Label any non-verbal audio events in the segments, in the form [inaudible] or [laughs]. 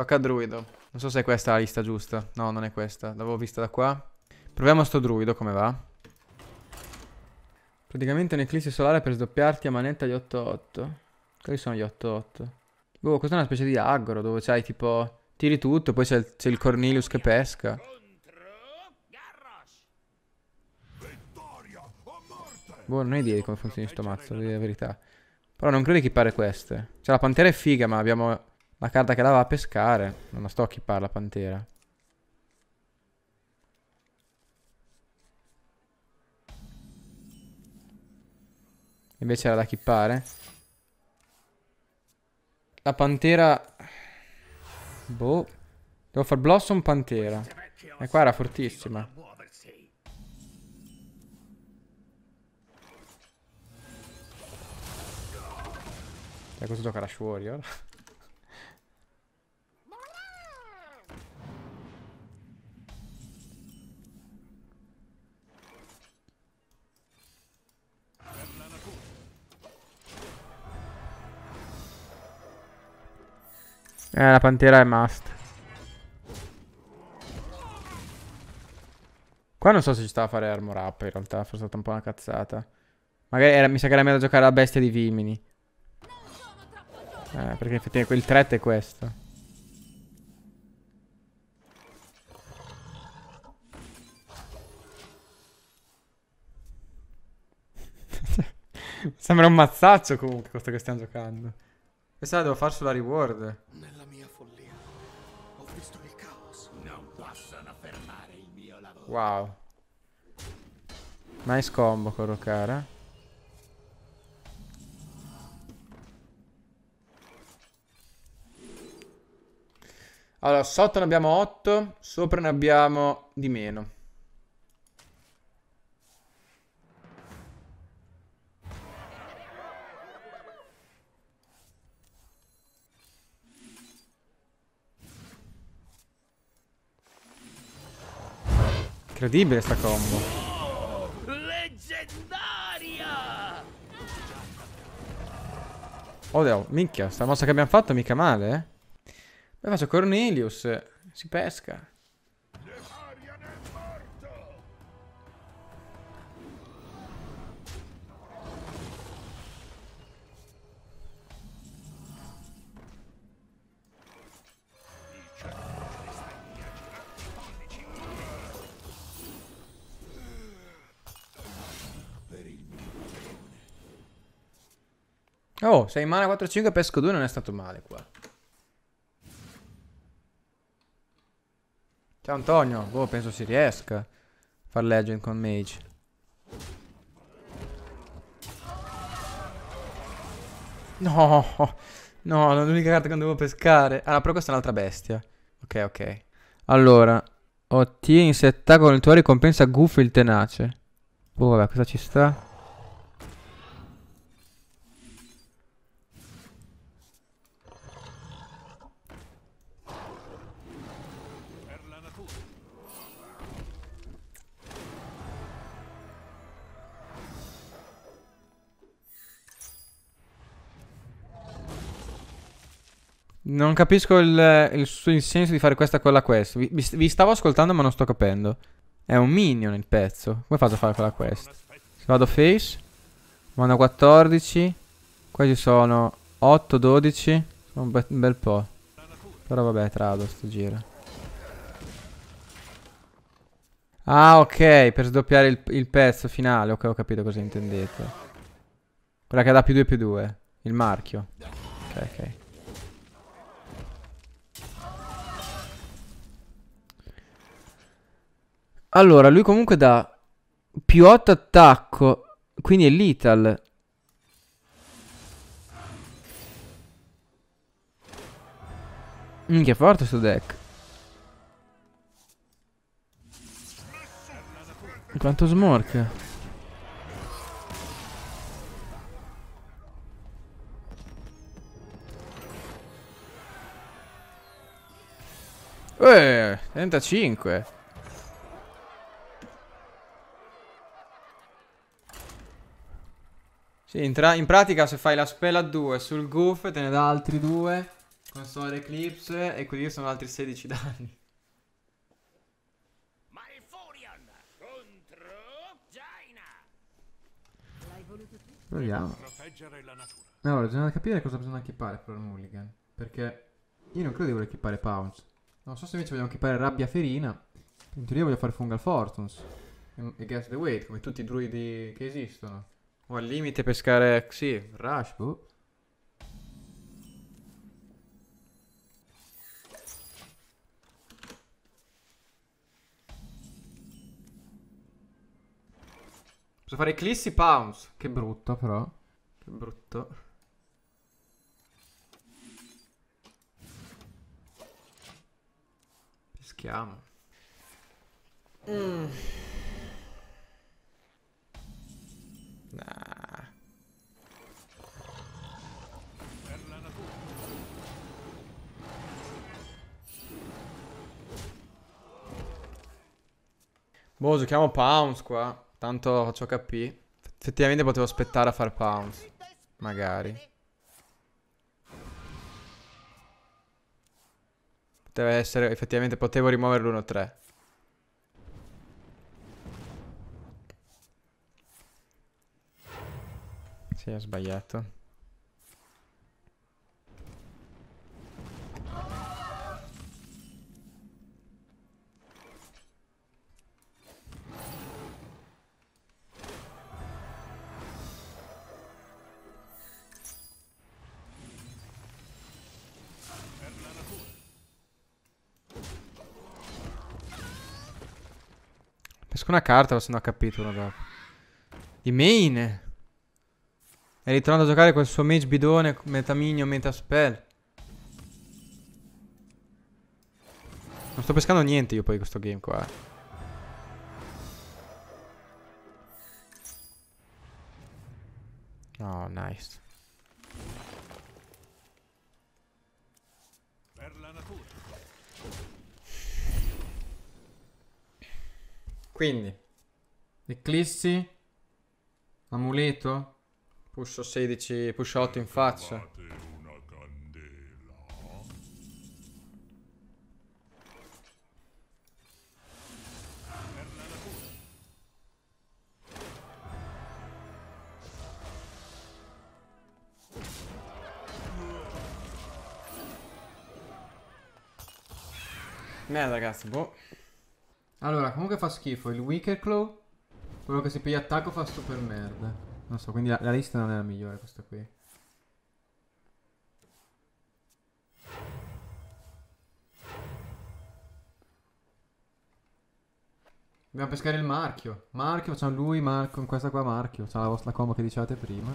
Tocca a druido. Non so se è questa la lista giusta. No, non è questa. L'avevo vista da qua. Proviamo sto druido, come va? Praticamente un'eclissi solare per sdoppiarti a manetta gli 8-8. Quali sono gli 8-8? Boh, questa è una specie di agro dove c'hai tipo... Tiri tutto, poi c'è il, il Cornelius che pesca. Boh, non ho idea di come funziona questo mazzo, devo dire la verità. Però non credo di equipare queste. Cioè, la pantera è figa, ma abbiamo la carta che la va a pescare. Non la sto a equipare la pantera. Invece era da chippare. La pantera... Boh. Devo far Blossom Pantera. E qua era fortissima. E cioè, questo gioca Rush Warrior. Eh, la pantera è must. Qua non so se ci stava a fare armor up in realtà, forse è stata un po' una cazzata. Magari era, mi sa che era meglio giocare la bestia di Vimini. Eh, perché effettivamente il threat è questo. [laughs] Sembra un mazzaccio comunque questo che stiamo giocando. Questa la devo fare sulla reward. Nella mia follia ho visto il caos. Non possono fermare il mio lavoro. Wow. Nice combo con cara. Allora, sotto ne abbiamo 8, sopra ne abbiamo di meno. Incredibile sta combo. Oh, leggendaria! Oddio, minchia, sta mossa che abbiamo fatto mica male, eh? Beh, faccio Cornelius, si pesca. Oh, 6 mana 4-5 pesco 2 non è stato male qua. Ciao Antonio, boh, penso si riesca a far legend con Mage. No, no, l'unica carta che non devo pescare. Ah, però questa è un'altra bestia. Ok, ok. Allora, ottieni se attacco con il tuo ricompensa Goofy il tenace. Boh, vabbè, questa ci sta. Non capisco il, il, il senso di fare questa quella quest. Vi, vi, stavo ascoltando ma non sto capendo. È un minion il pezzo. Come faccio a fare quella quest? Vado face. Vado 14. Qua ci sono 8, 12. Sono un, be un bel po'. Però vabbè, trado sto giro. Ah, ok, per sdoppiare il, il pezzo finale. Ok, ho capito cosa intendete. Quella che dà più 2 più 2. Il marchio. Ok, ok. Allora, lui comunque dà più 8 attacco, quindi è lethal. Minchia, mm, forte sto deck. Quanto smorca. Eh, 35. Sì, in, in, pratica se fai la spella 2 sul goof te ne dà altri 2 con solo Eclipse e quindi sono altri 16 danni. Proviamo. Allora, bisogna capire cosa bisogna equipare per il Mulligan. Perché io non credo di voler equipare Pounce. Non so se invece vogliamo equipare Rabbia Ferina. In teoria voglio fare Fungal Fortunes. E Guess the Weight, come tutti i druidi che esistono. O al limite pescare... Sì, Rush, boh. Posso fare Eclissi Pounce. Che brutto, però. Che brutto. Peschiamo. Mmm. Nah. Boh, giochiamo Pounce qua. Tanto faccio HP. Effettivamente potevo aspettare a far Pounce. Magari. Poteva essere, effettivamente potevo rimuovere l'1-3. Sì, ho sbagliato. Pesco una carta, se no capitolo dopo. Di main. È ritornato a giocare col suo mage bidone, meta minion, meta spell. Non sto pescando niente io poi questo game qua. Eh. Oh, nice. Quindi, Eclissi, amuleto, Push 16, push 8 in faccia. Beh ragazzi, boh. Allora, comunque fa schifo il Wicker Claw. Quello che si piglia attacco fa super merda. Non so, quindi la, la lista non è la migliore questa qui. Dobbiamo pescare il marchio. Marchio, facciamo lui, Marco, in questa qua marchio. C'è la vostra combo che dicevate prima.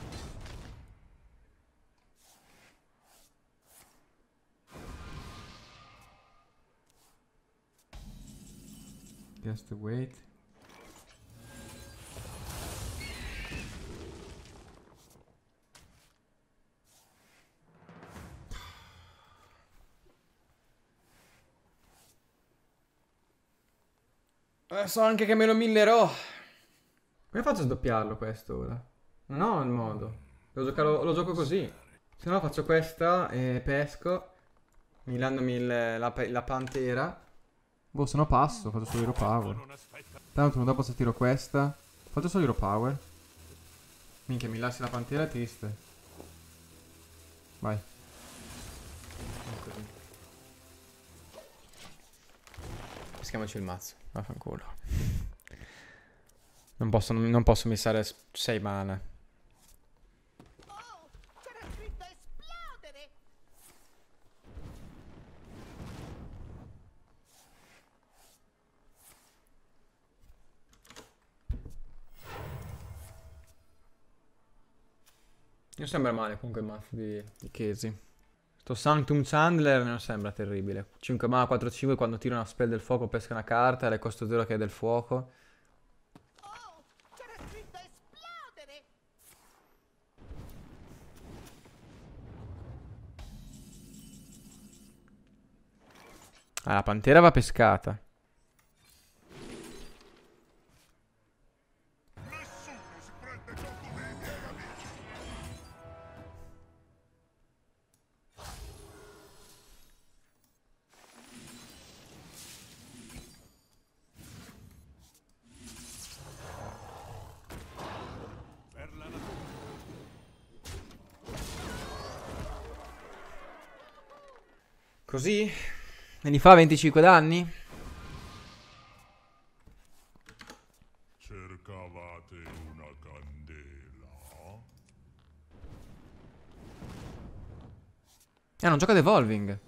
Just wait. Eh, so anche che me lo millerò. Come faccio a sdoppiarlo questo ora? Non ho il modo. Giocarlo, lo gioco così. Se no faccio questa e pesco. Milandomi il, la, la, pantera. Boh, se no passo, faccio solo hero power. Tanto dopo se tiro questa. Faccio solo hero power. Minchia, mi lasci la pantera è triste. Vai. Peschiamoci il mazzo. Vaffanculo. Non posso, non posso missare 6 mana. Oh, c'era scritto sembra male comunque il mazzo di, di Casey. Tuo Sanctum Chandler non sembra terribile. 5 mana 4-5 quando tira una spell del fuoco pesca una carta, le costo 0 che è del fuoco. ah, la pantera va pescata. Così? Me gli fa 25 danni? Cercavate una candela? Ah, non gioca ad evolving.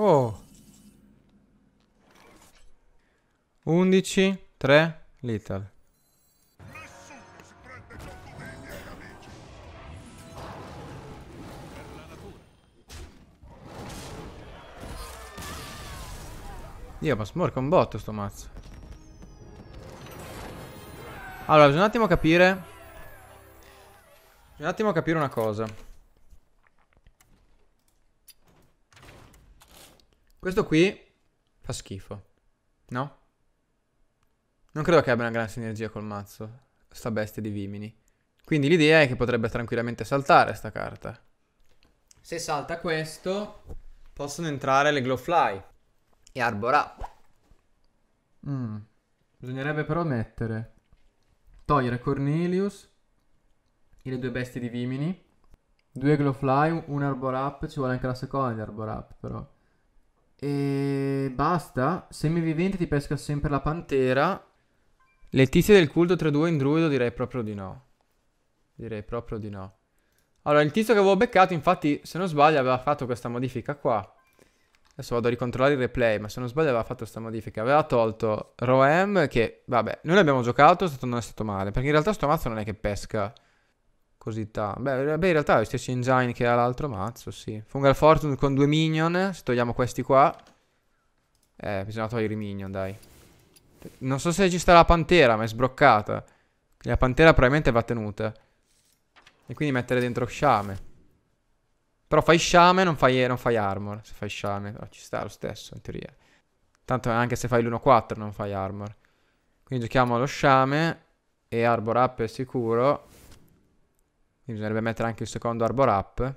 Oh! 11, 3, Little. Dio, ma smorca un botto sto mazzo. Allora, bisogna un attimo capire... Bisogna un attimo capire una cosa. Questo qui fa schifo. No? Non credo che abbia una gran sinergia col mazzo. Sta bestia di Vimini. Quindi l'idea è che potrebbe tranquillamente saltare sta carta. Se salta questo, possono entrare le Glowfly e Arbor Up. Mm. Bisognerebbe però mettere togliere Cornelius e le due bestie di Vimini, due Glowfly, un Arbor Up, ci vuole anche la seconda di Arbor Up però. E basta. Semivivente ti pesca sempre la pantera. Letizia del culto 3-2 in druido direi proprio di no. Direi proprio di no. Allora, il tizio che avevo beccato, infatti, se non sbaglio, aveva fatto questa modifica qua. Adesso vado a ricontrollare il replay, ma se non sbaglio aveva fatto questa modifica. Aveva tolto Roem, che, vabbè, noi l'abbiamo giocato, è stato, non è stato male. Perché in realtà sto mazzo non è che pesca... Così ta- Beh, eh, beh, in realtà è lo stesso engine che ha l'altro mazzo, sì. Fungal Fortune con due minion. Se togliamo questi qua. Eh, bisogna togliere i minion, dai. Non so se ci sta la pantera, ma è sbroccata. La pantera probabilmente va tenuta. E quindi mettere dentro sciame. Però fai sciame, non fai, non fai armor. Se fai sciame, però ci sta lo stesso, in teoria. Tanto anche se fai l'1-4 non fai armor. Quindi giochiamo allo sciame. E arbor up è sicuro. Quindi bisognerebbe mettere anche il secondo arbor up.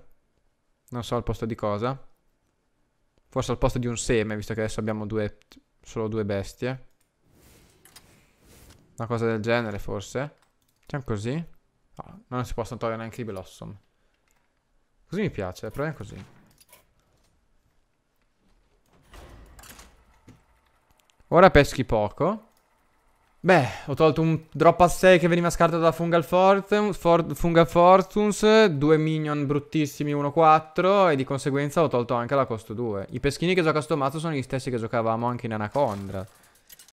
Non so al posto di cosa. Forse al posto di un seme, visto che adesso abbiamo due, solo due bestie. Una cosa del genere, forse. Facciamo così. No, non si possono togliere neanche i blossom. Così mi piace, proviamo così. Ora peschi poco. Beh, ho tolto un drop a 6 che veniva scartato da Fungal, Fortun, For, Fungal Fortunes, due minion bruttissimi 1-4 e di conseguenza ho tolto anche la costo 2. I peschini che gioca sto mazzo sono gli stessi che giocavamo anche in Anacondra.